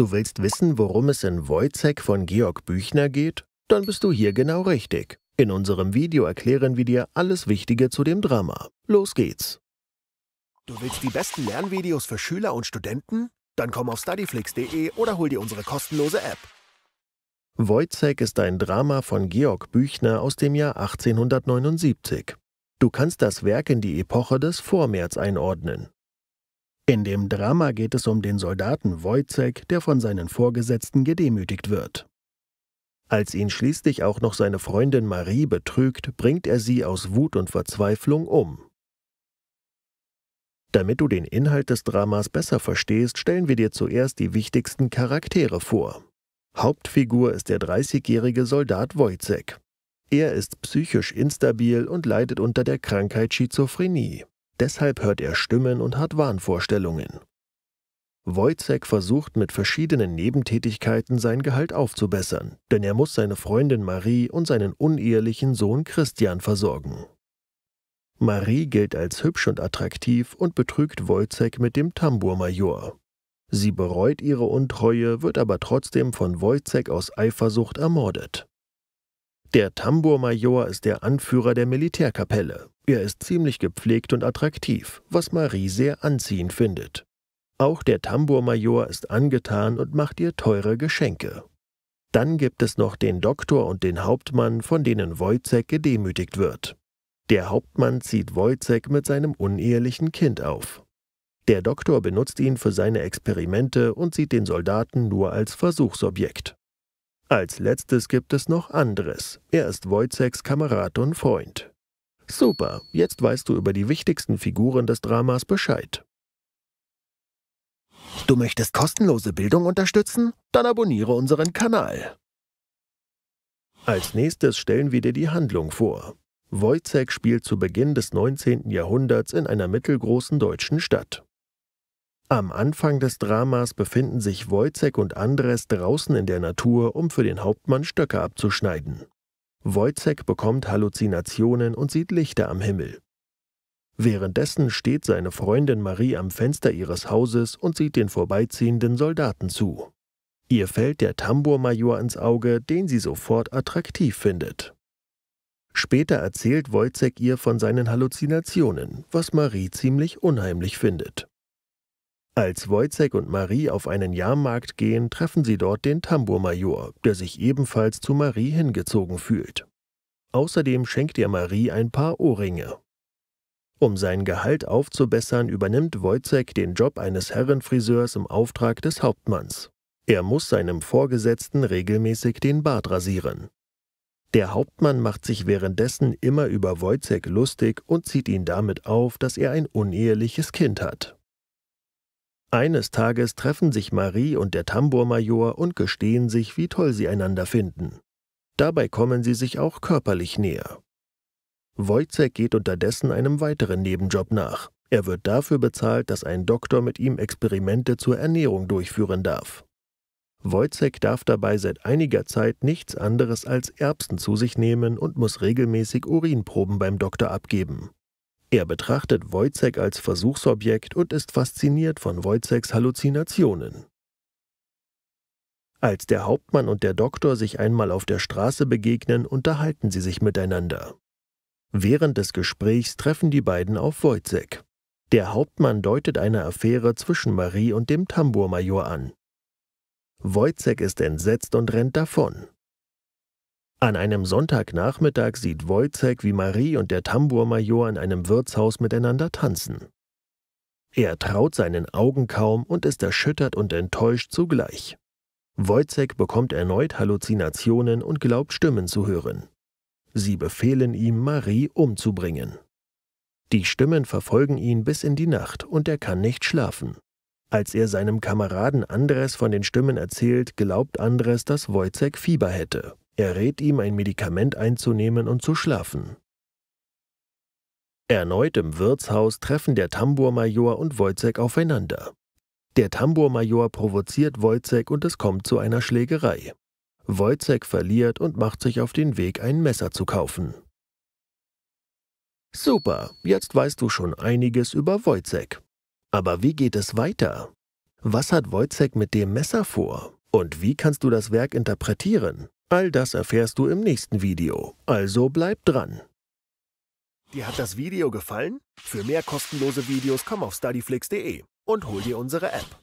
Du willst wissen, worum es in Wojcek von Georg Büchner geht? Dann bist du hier genau richtig. In unserem Video erklären wir dir alles Wichtige zu dem Drama. Los geht's! Du willst die besten Lernvideos für Schüler und Studenten? Dann komm auf studyflix.de oder hol dir unsere kostenlose App. Wojcek ist ein Drama von Georg Büchner aus dem Jahr 1879. Du kannst das Werk in die Epoche des Vormärz einordnen. In dem Drama geht es um den Soldaten Wojcek, der von seinen Vorgesetzten gedemütigt wird. Als ihn schließlich auch noch seine Freundin Marie betrügt, bringt er sie aus Wut und Verzweiflung um. Damit du den Inhalt des Dramas besser verstehst, stellen wir dir zuerst die wichtigsten Charaktere vor. Hauptfigur ist der 30-jährige Soldat Wojcek. Er ist psychisch instabil und leidet unter der Krankheit Schizophrenie. Deshalb hört er Stimmen und hat Wahnvorstellungen. Wojcek versucht mit verschiedenen Nebentätigkeiten sein Gehalt aufzubessern, denn er muss seine Freundin Marie und seinen unehelichen Sohn Christian versorgen. Marie gilt als hübsch und attraktiv und betrügt Wojcek mit dem Tambourmajor. Sie bereut ihre Untreue, wird aber trotzdem von Wojcek aus Eifersucht ermordet. Der Tambourmajor ist der Anführer der Militärkapelle. Er ist ziemlich gepflegt und attraktiv, was Marie sehr anziehend findet. Auch der Tambourmajor ist angetan und macht ihr teure Geschenke. Dann gibt es noch den Doktor und den Hauptmann, von denen Wojcek gedemütigt wird. Der Hauptmann zieht Wojcek mit seinem unehelichen Kind auf. Der Doktor benutzt ihn für seine Experimente und sieht den Soldaten nur als Versuchsobjekt. Als letztes gibt es noch Andres. Er ist Wojceks Kamerad und Freund. Super, jetzt weißt du über die wichtigsten Figuren des Dramas Bescheid. Du möchtest kostenlose Bildung unterstützen? Dann abonniere unseren Kanal. Als nächstes stellen wir dir die Handlung vor. Wojcek spielt zu Beginn des 19. Jahrhunderts in einer mittelgroßen deutschen Stadt. Am Anfang des Dramas befinden sich Wojcek und Andres draußen in der Natur, um für den Hauptmann Stöcke abzuschneiden. Wojcek bekommt Halluzinationen und sieht Lichter am Himmel. Währenddessen steht seine Freundin Marie am Fenster ihres Hauses und sieht den vorbeiziehenden Soldaten zu. Ihr fällt der Tambourmajor ins Auge, den sie sofort attraktiv findet. Später erzählt Wojcek ihr von seinen Halluzinationen, was Marie ziemlich unheimlich findet. Als Wojcek und Marie auf einen Jahrmarkt gehen, treffen sie dort den Tambourmajor, der sich ebenfalls zu Marie hingezogen fühlt. Außerdem schenkt er Marie ein paar Ohrringe. Um sein Gehalt aufzubessern, übernimmt Wojcek den Job eines Herrenfriseurs im Auftrag des Hauptmanns. Er muss seinem Vorgesetzten regelmäßig den Bart rasieren. Der Hauptmann macht sich währenddessen immer über Wojcek lustig und zieht ihn damit auf, dass er ein uneheliches Kind hat. Eines Tages treffen sich Marie und der Tambourmajor und gestehen sich, wie toll sie einander finden. Dabei kommen sie sich auch körperlich näher. Wojcek geht unterdessen einem weiteren Nebenjob nach. Er wird dafür bezahlt, dass ein Doktor mit ihm Experimente zur Ernährung durchführen darf. Wojcek darf dabei seit einiger Zeit nichts anderes als Erbsen zu sich nehmen und muss regelmäßig Urinproben beim Doktor abgeben. Er betrachtet Wojcek als Versuchsobjekt und ist fasziniert von Wojceks Halluzinationen. Als der Hauptmann und der Doktor sich einmal auf der Straße begegnen, unterhalten sie sich miteinander. Während des Gesprächs treffen die beiden auf Wojcek. Der Hauptmann deutet eine Affäre zwischen Marie und dem Tambourmajor an. Wojcek ist entsetzt und rennt davon. An einem Sonntagnachmittag sieht Wojcek, wie Marie und der Tambourmajor in einem Wirtshaus miteinander tanzen. Er traut seinen Augen kaum und ist erschüttert und enttäuscht zugleich. Wojcek bekommt erneut Halluzinationen und glaubt Stimmen zu hören. Sie befehlen ihm, Marie umzubringen. Die Stimmen verfolgen ihn bis in die Nacht und er kann nicht schlafen. Als er seinem Kameraden Andres von den Stimmen erzählt, glaubt Andres, dass Wojcek Fieber hätte. Er rät ihm, ein Medikament einzunehmen und zu schlafen. Erneut im Wirtshaus treffen der Tambourmajor und Wojcek aufeinander. Der Tambourmajor provoziert Wojcek und es kommt zu einer Schlägerei. Wojcek verliert und macht sich auf den Weg, ein Messer zu kaufen. Super, jetzt weißt du schon einiges über Wojcek. Aber wie geht es weiter? Was hat Wojcek mit dem Messer vor? Und wie kannst du das Werk interpretieren? All das erfährst du im nächsten Video, also bleib dran. Dir hat das Video gefallen? Für mehr kostenlose Videos komm auf studyflix.de und hol dir unsere App.